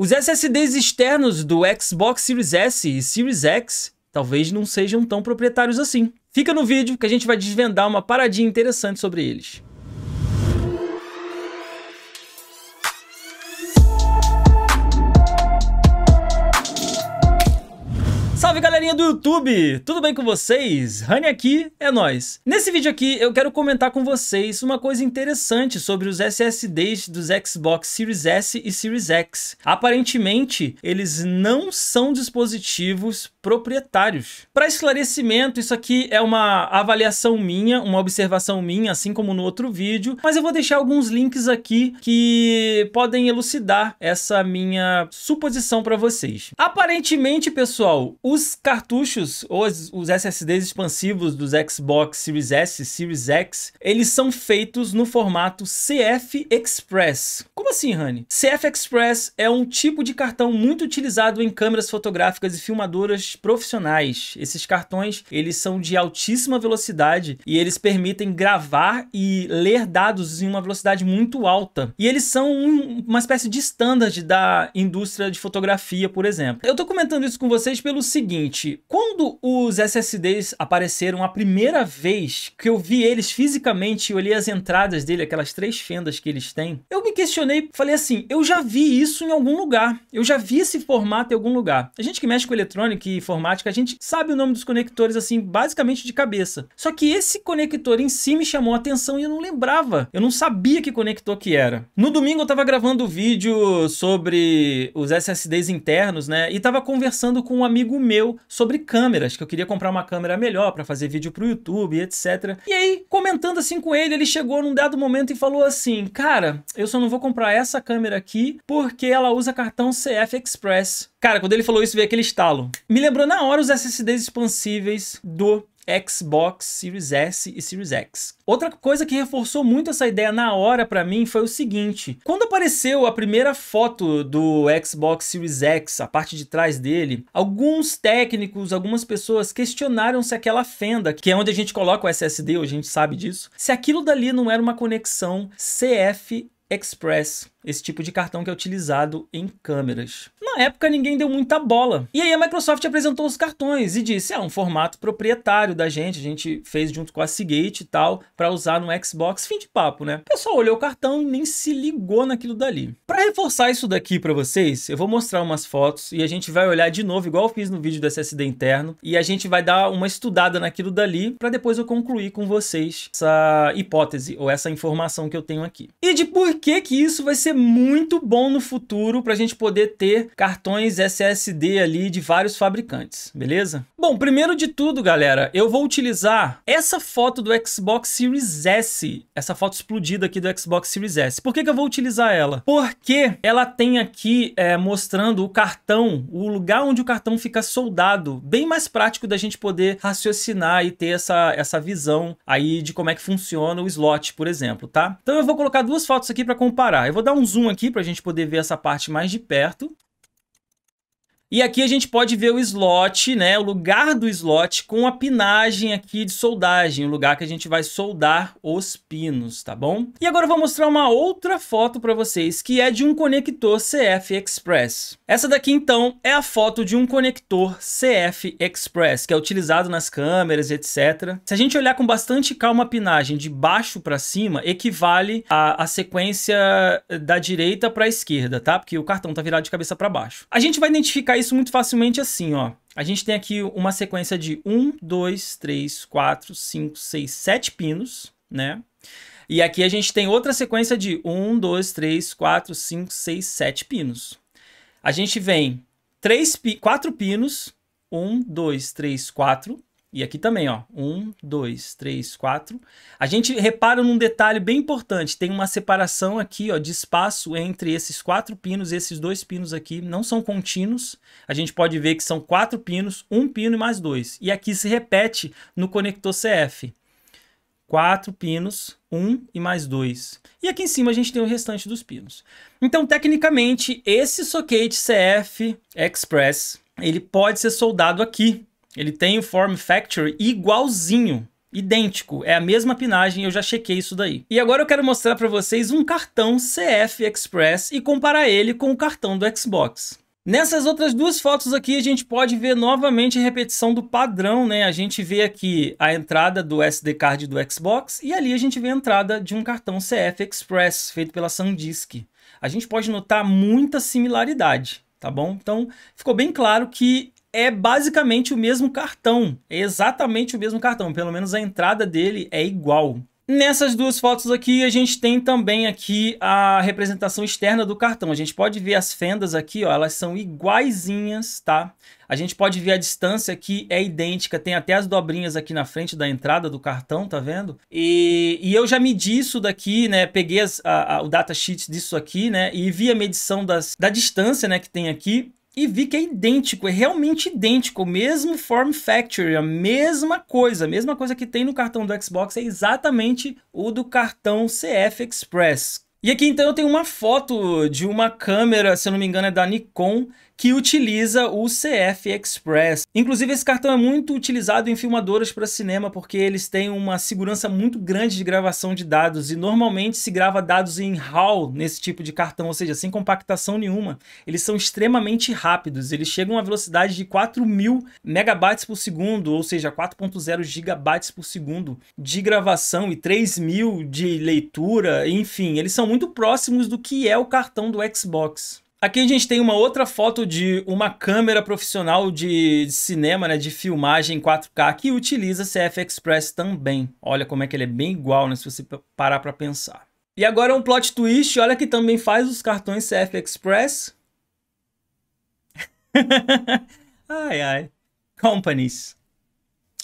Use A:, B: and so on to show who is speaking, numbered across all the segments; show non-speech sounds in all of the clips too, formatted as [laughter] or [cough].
A: Os SSDs externos do Xbox Series S e Series X talvez não sejam tão proprietários assim. Fica no vídeo que a gente vai desvendar uma paradinha interessante sobre eles. Salve galerinha do YouTube, tudo bem com vocês? Rani aqui, é nós. Nesse vídeo aqui eu quero comentar com vocês uma coisa interessante sobre os SSDs dos Xbox Series S e Series X. Aparentemente eles não são dispositivos proprietários. Para esclarecimento, isso aqui é uma avaliação minha, uma observação minha, assim como no outro vídeo, mas eu vou deixar alguns links aqui que podem elucidar essa minha suposição para vocês. Aparentemente, pessoal, os cartuchos ou os SSDs expansivos dos Xbox Series S, Series X, eles são feitos no formato CF Express. Como assim, Rani? CF Express é um tipo de cartão muito utilizado em câmeras fotográficas e filmadoras profissionais. Esses cartões, eles são de altíssima velocidade e eles permitem gravar e ler dados em uma velocidade muito alta. E eles são um, uma espécie de standard da indústria de fotografia, por exemplo. Eu tô comentando isso com vocês pelo seguinte, quando os SSDs apareceram a primeira vez que eu vi eles fisicamente e olhei as entradas dele, aquelas três fendas que eles têm, eu me questionei, falei assim, eu já vi isso em algum lugar, eu já vi esse formato em algum lugar. A gente que mexe com eletrônico e informática, a gente sabe o nome dos conectores assim, basicamente de cabeça. Só que esse conector em si me chamou a atenção e eu não lembrava. Eu não sabia que conector que era. No domingo eu tava gravando o vídeo sobre os SSDs internos, né? E tava conversando com um amigo meu sobre câmeras, que eu queria comprar uma câmera melhor para fazer vídeo pro YouTube, etc. E aí, comentando assim com ele, ele chegou num dado momento e falou assim: "Cara, eu só não vou comprar essa câmera aqui porque ela usa cartão CF Express". Cara, quando ele falou isso, veio aquele estalo. Me lembrou na hora os SSDs expansíveis do Xbox Series S e Series X. Outra coisa que reforçou muito essa ideia na hora para mim foi o seguinte: quando apareceu a primeira foto do Xbox Series X, a parte de trás dele, alguns técnicos, algumas pessoas questionaram se aquela fenda, que é onde a gente coloca o SSD, a gente sabe disso, se aquilo dali não era uma conexão CF Express esse tipo de cartão que é utilizado em câmeras. Na época ninguém deu muita bola. E aí a Microsoft apresentou os cartões e disse: "É um formato proprietário da gente, a gente fez junto com a Seagate e tal para usar no Xbox". Fim de papo, né? O pessoal olhou o cartão e nem se ligou naquilo dali. Para reforçar isso daqui para vocês, eu vou mostrar umas fotos e a gente vai olhar de novo igual eu fiz no vídeo do SSD interno e a gente vai dar uma estudada naquilo dali para depois eu concluir com vocês essa hipótese ou essa informação que eu tenho aqui. E de por que que isso vai ser ser muito bom no futuro para a gente poder ter cartões SSD ali de vários fabricantes, beleza? Bom, primeiro de tudo, galera, eu vou utilizar essa foto do Xbox Series S, essa foto explodida aqui do Xbox Series S. Por que, que eu vou utilizar ela? Porque ela tem aqui é, mostrando o cartão, o lugar onde o cartão fica soldado, bem mais prático da gente poder raciocinar e ter essa, essa visão aí de como é que funciona o slot, por exemplo, tá? Então eu vou colocar duas fotos aqui para comparar. Eu vou dar um um zoom aqui para a gente poder ver essa parte mais de perto. E aqui a gente pode ver o slot, né, o lugar do slot com a pinagem aqui de soldagem, o lugar que a gente vai soldar os pinos, tá bom? E agora eu vou mostrar uma outra foto para vocês, que é de um conector CF Express. Essa daqui então é a foto de um conector CF Express, que é utilizado nas câmeras, etc. Se a gente olhar com bastante calma a pinagem de baixo para cima, equivale à, sequência da direita para a esquerda, tá? Porque o cartão tá virado de cabeça para baixo. A gente vai identificar isso muito facilmente assim, ó. A gente tem aqui uma sequência de 1, 2, 3, 4, 5, 6, 7 pinos, né? E aqui a gente tem outra sequência de 1, 2, 3, 4, 5, 6, 7 pinos. A gente vem 3, 4 pinos, 1, 2, 3, 4, e aqui também, ó. Um, dois, três, quatro. A gente repara num detalhe bem importante. Tem uma separação aqui, ó, de espaço entre esses quatro pinos e esses dois pinos aqui. Não são contínuos. A gente pode ver que são quatro pinos, um pino e mais dois. E aqui se repete no conector CF. Quatro pinos, um e mais dois. E aqui em cima a gente tem o restante dos pinos. Então, tecnicamente, esse socket CF Express, ele pode ser soldado aqui ele tem o form factor igualzinho idêntico, é a mesma pinagem, eu já chequei isso daí. E agora eu quero mostrar para vocês um cartão CF Express e comparar ele com o cartão do Xbox. Nessas outras duas fotos aqui, a gente pode ver novamente a repetição do padrão, né? A gente vê aqui a entrada do SD card do Xbox e ali a gente vê a entrada de um cartão CF Express feito pela SanDisk. A gente pode notar muita similaridade, tá bom? Então, ficou bem claro que é basicamente o mesmo cartão. É exatamente o mesmo cartão, pelo menos a entrada dele é igual. Nessas duas fotos aqui, a gente tem também aqui a representação externa do cartão. A gente pode ver as fendas aqui, ó, elas são iguaizinhas, tá? A gente pode ver a distância aqui, é idêntica, tem até as dobrinhas aqui na frente da entrada do cartão, tá vendo? E, e eu já medi isso daqui, né, peguei as, a, a, o datasheet disso aqui, né, e vi a medição das, da distância, né, que tem aqui, e vi que é idêntico, é realmente idêntico, o mesmo form factor, a mesma coisa, a mesma coisa que tem no cartão do Xbox é exatamente o do cartão CF Express. E aqui então eu tenho uma foto de uma câmera, se eu não me engano é da Nikon, que utiliza o CF Express. Inclusive, esse cartão é muito utilizado em filmadoras para cinema porque eles têm uma segurança muito grande de gravação de dados e normalmente se grava dados em RAW nesse tipo de cartão, ou seja, sem compactação nenhuma. Eles são extremamente rápidos, eles chegam a velocidade de 4.000 megabytes por segundo, ou seja, 4.0 gigabytes por segundo de gravação e 3.000 de leitura, enfim, eles são muito próximos do que é o cartão do Xbox. Aqui a gente tem uma outra foto de uma câmera profissional de, cinema, né, de filmagem 4K, que utiliza CF Express também. Olha como é que ele é bem igual, né, se você parar para pensar. E agora um plot twist, olha que também faz os cartões CF Express. [laughs] ai, ai. Companies.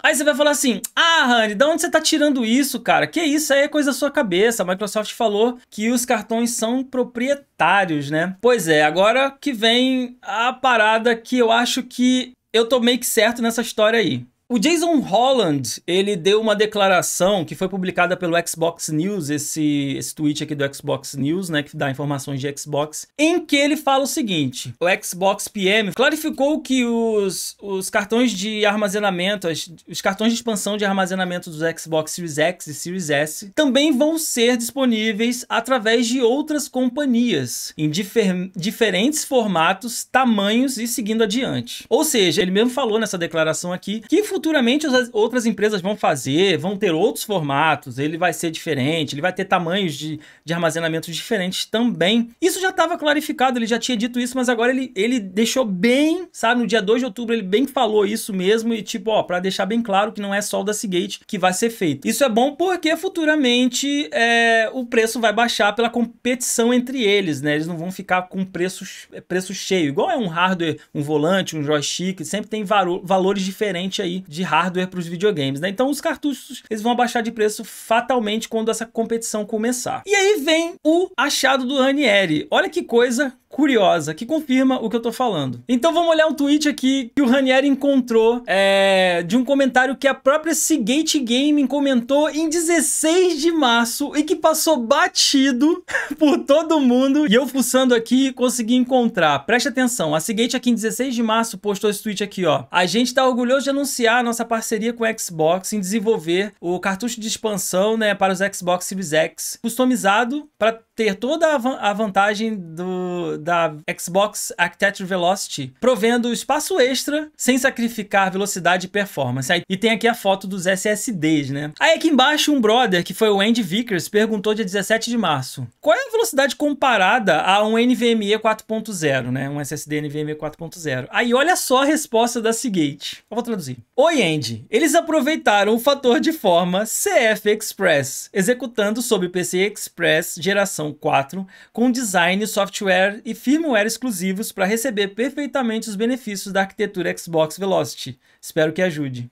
A: Aí você vai falar assim: ah, Honey, da onde você tá tirando isso, cara? Que isso aí é coisa da sua cabeça. A Microsoft falou que os cartões são proprietários, né? Pois é, agora que vem a parada que eu acho que eu tô meio que certo nessa história aí. O Jason Holland, ele deu uma declaração que foi publicada pelo Xbox News, esse, esse tweet aqui do Xbox News, né, que dá informações de Xbox, em que ele fala o seguinte, o Xbox PM clarificou que os, os cartões de armazenamento, as, os cartões de expansão de armazenamento dos Xbox Series X e Series S também vão ser disponíveis através de outras companhias, em difer, diferentes formatos, tamanhos e seguindo adiante. Ou seja, ele mesmo falou nessa declaração aqui que futuramente as outras empresas vão fazer, vão ter outros formatos, ele vai ser diferente, ele vai ter tamanhos de, de armazenamento diferentes também. Isso já estava clarificado, ele já tinha dito isso, mas agora ele, ele deixou bem, sabe, no dia 2 de outubro ele bem falou isso mesmo e tipo, ó, para deixar bem claro que não é só o da Seagate que vai ser feito. Isso é bom porque futuramente é, o preço vai baixar pela competição entre eles, né? Eles não vão ficar com preços, preço cheio. Igual é um hardware, um volante, um joystick, sempre tem valores diferentes aí de hardware para os videogames, né? Então os cartuchos eles vão abaixar de preço fatalmente quando essa competição começar. E aí vem o achado do Ranieri. Olha que coisa curiosa, que confirma o que eu tô falando. Então vamos olhar um tweet aqui que o Ranieri encontrou é, de um comentário que a própria Seagate Gaming comentou em 16 de março e que passou batido [laughs] por todo mundo. E eu fuçando aqui consegui encontrar. Preste atenção, a Seagate aqui em 16 de março postou esse tweet aqui, ó. A gente tá orgulhoso de anunciar a nossa parceria com o Xbox em desenvolver o cartucho de expansão né, para os Xbox Series X, customizado para ter toda a, vantagem do, da Xbox Architecture Velocity, provendo espaço extra sem sacrificar velocidade e performance. e tem aqui a foto dos SSDs, né? Aí aqui embaixo um brother, que foi o Andy Vickers, perguntou dia 17 de março, qual é a velocidade comparada a um NVMe 4.0, né? Um SSD NVMe 4.0. Aí olha só a resposta da Seagate. Eu vou traduzir. O Oi Andy, eles aproveitaram o fator de forma CF Express, executando sob PCI Express geração 4, com design, software e firmware exclusivos para receber perfeitamente os benefícios da arquitetura Xbox Velocity. Espero que ajude.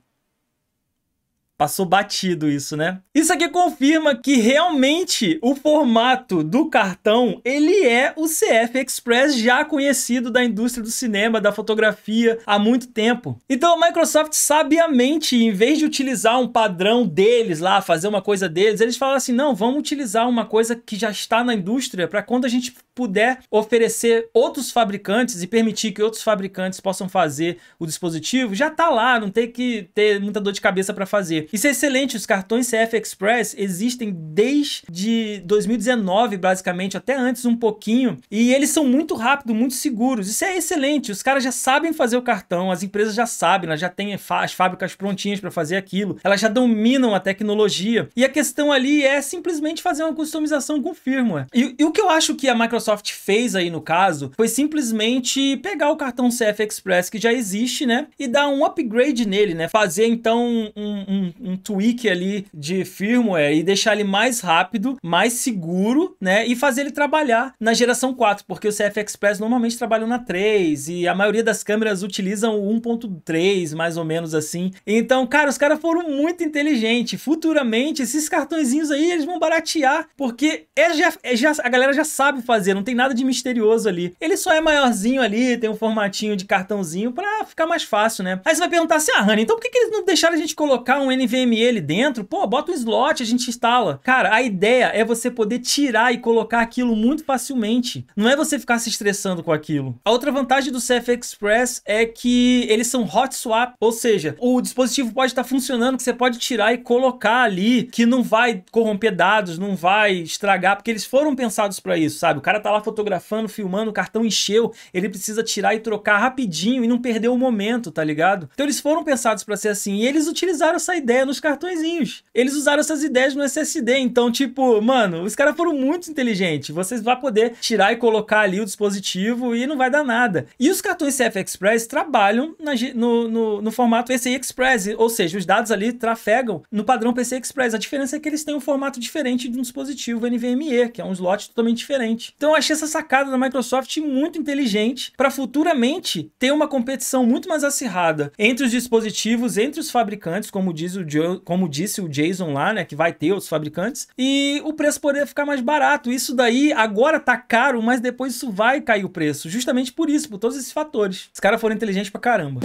A: Passou batido isso, né? Isso aqui confirma que realmente o formato do cartão, ele é o CF Express já conhecido da indústria do cinema, da fotografia há muito tempo. Então a Microsoft sabiamente, em vez de utilizar um padrão deles lá, fazer uma coisa deles, eles falam assim: "Não, vamos utilizar uma coisa que já está na indústria para quando a gente puder oferecer outros fabricantes e permitir que outros fabricantes possam fazer o dispositivo, já está lá, não tem que ter muita dor de cabeça para fazer". Isso é excelente, os cartões CF Express existem desde 2019, basicamente, até antes um pouquinho, e eles são muito rápidos, muito seguros. Isso é excelente, os caras já sabem fazer o cartão, as empresas já sabem, elas já têm as fábricas prontinhas para fazer aquilo, elas já dominam a tecnologia. E a questão ali é simplesmente fazer uma customização com firmware. E, e o que eu acho que a Microsoft fez aí no caso foi simplesmente pegar o cartão CF Express que já existe, né, e dar um upgrade nele, né, fazer então um, um um tweak ali de firmware e deixar ele mais rápido, mais seguro, né? E fazer ele trabalhar na geração 4, porque o CF Express normalmente trabalha na 3 e a maioria das câmeras utilizam o 1.3, mais ou menos assim. Então, cara, os caras foram muito inteligentes. Futuramente, esses cartõezinhos aí, eles vão baratear, porque é já, é já, a galera já sabe fazer, não tem nada de misterioso ali. Ele só é maiorzinho ali, tem um formatinho de cartãozinho para ficar mais fácil, né? Aí você vai perguntar assim, ah, Rani, então por que, que eles não deixaram a gente colocar um N NVMe dentro, pô, bota um slot, a gente instala. Cara, a ideia é você poder tirar e colocar aquilo muito facilmente. Não é você ficar se estressando com aquilo. A outra vantagem do CF Express é que eles são hot swap, ou seja, o dispositivo pode estar tá funcionando que você pode tirar e colocar ali, que não vai corromper dados, não vai estragar, porque eles foram pensados para isso, sabe? O cara tá lá fotografando, filmando, o cartão encheu, ele precisa tirar e trocar rapidinho e não perder o momento, tá ligado? Então eles foram pensados para ser assim e eles utilizaram essa ideia ideia é, nos cartõezinhos. Eles usaram essas ideias no SSD, então, tipo, mano, os caras foram muito inteligentes. Vocês vão poder tirar e colocar ali o dispositivo e não vai dar nada. E os cartões CF Express trabalham na, no, no, no, formato PCI Express, ou seja, os dados ali trafegam no padrão PCI Express. A diferença é que eles têm um formato diferente de um dispositivo NVMe, que é um slot totalmente diferente. Então, eu achei essa sacada da Microsoft muito inteligente para futuramente ter uma competição muito mais acirrada entre os dispositivos, entre os fabricantes, como diz o como disse o Jason lá, né, que vai ter outros fabricantes, e o preço poderia ficar mais barato. Isso daí agora tá caro, mas depois isso vai cair o preço, justamente por isso, por todos esses fatores. Os caras foram inteligentes pra caramba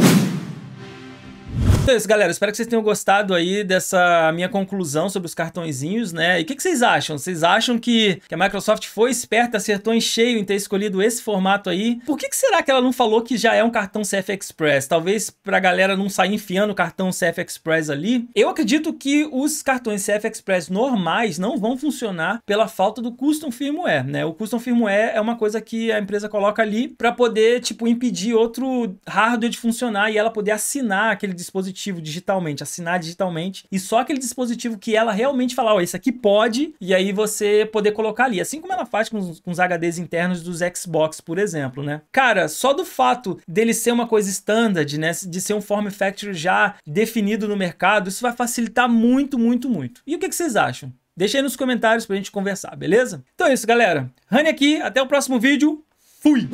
A: é isso, galera. Espero que vocês tenham gostado aí dessa minha conclusão sobre os cartõezinhos, né? E o que, que, vocês acham? Vocês acham que, que, a Microsoft foi esperta, acertou em cheio em ter escolhido esse formato aí? Por que, que será que ela não falou que já é um cartão CF Express? Talvez pra galera não sair enfiando o cartão CF Express ali. Eu acredito que os cartões CF Express normais não vão funcionar pela falta do custom firmware, né? O custom firmware é uma coisa que a empresa coloca ali para poder, tipo, impedir outro hardware de funcionar e ela poder assinar aquele dispositivo dispositivo digitalmente, assinar digitalmente, e só aquele dispositivo que ela realmente falar, ó, oh, esse aqui pode, e aí você poder colocar ali. Assim como ela faz com os, com os HDs internos dos Xbox, por exemplo, né? Cara, só do fato dele ser uma coisa standard, né? De ser um form factor já definido no mercado, isso vai facilitar muito, muito, muito. E o que, que vocês acham? Deixa aí nos comentários pra gente conversar, beleza? Então é isso, galera. Rani aqui, até o próximo vídeo. Fui!